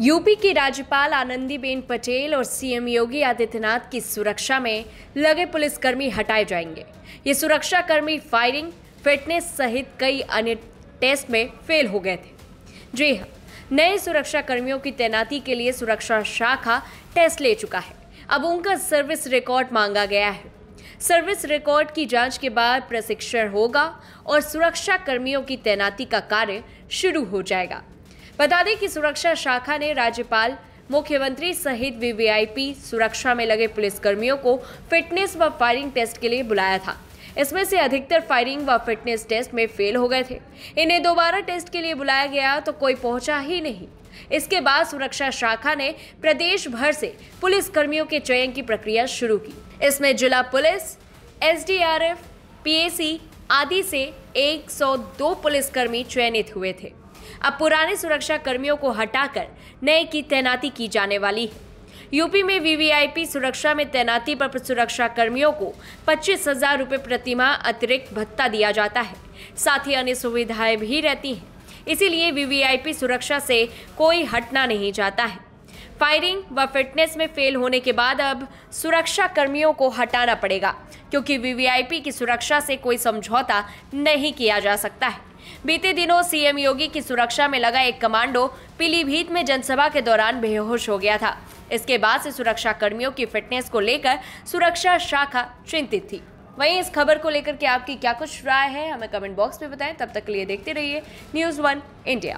UP की राज्यपाल आनंदीबेन पटेल और सीएम योगी आदित्यनाथ की सुरक्षा में लगे पुलिसकर्मी हटाए जाएंगे ये सुरक्षाकर्मी फायरिंग फिटनेस सहित कई अन्य टेस्ट में फेल हो गए थे जी हाँ नए सुरक्षा कर्मियों की तैनाती के लिए सुरक्षा शाखा टेस्ट ले चुका है अब उनका सर्विस रिकॉर्ड मांगा गया है सर्विस रिकॉर्ड की जांच के बाद प्रशिक्षण होगा और सुरक्षा कर्मियों की तैनाती का कार्य शुरू हो जाएगा बता दें कि सुरक्षा शाखा ने राज्यपाल मुख्यमंत्री सहित वीवीआईपी सुरक्षा में लगे पुलिसकर्मियों को फिटनेस व फायरिंग टेस्ट के लिए बुलाया था इसमें से अधिकतर फायरिंग व फिटनेस टेस्ट में फेल हो गए थे इन्हें दोबारा टेस्ट के लिए बुलाया गया तो कोई पहुंचा ही नहीं इसके बाद सुरक्षा शाखा ने प्रदेश भर से पुलिस कर्मियों के चयन की प्रक्रिया शुरू की इसमें जिला पुलिस एसडीआरएफ पीएसी आदि से 102 पुलिसकर्मी चयनित हुए थे अब पुराने सुरक्षा कर्मियों को हटाकर नए की तैनाती की जाने वाली है यूपी में वीवीआईपी सुरक्षा में तैनाती पर सुरक्षा कर्मियों को पच्चीस हजार रुपये प्रतिमा अतिरिक्त भत्ता दिया जाता है साथ ही अन्य सुविधाएं भी रहती हैं इसीलिए वीवीआईपी सुरक्षा से कोई हटना नहीं जाता है फायरिंग व फिटनेस में फेल होने के बाद अब सुरक्षा कर्मियों को हटाना पड़ेगा क्योंकि वीवीआईपी की सुरक्षा से कोई समझौता नहीं किया जा सकता है बीते दिनों सीएम योगी की सुरक्षा में लगा एक कमांडो पीलीभीत में जनसभा के दौरान बेहोश हो गया था इसके बाद से सुरक्षा कर्मियों की फिटनेस को लेकर सुरक्षा शाखा चिंतित थी वहीं इस खबर को लेकर के आपकी क्या कुछ राय है हमें कमेंट बॉक्स में बताएं तब तक के लिए देखते रहिए न्यूज वन इंडिया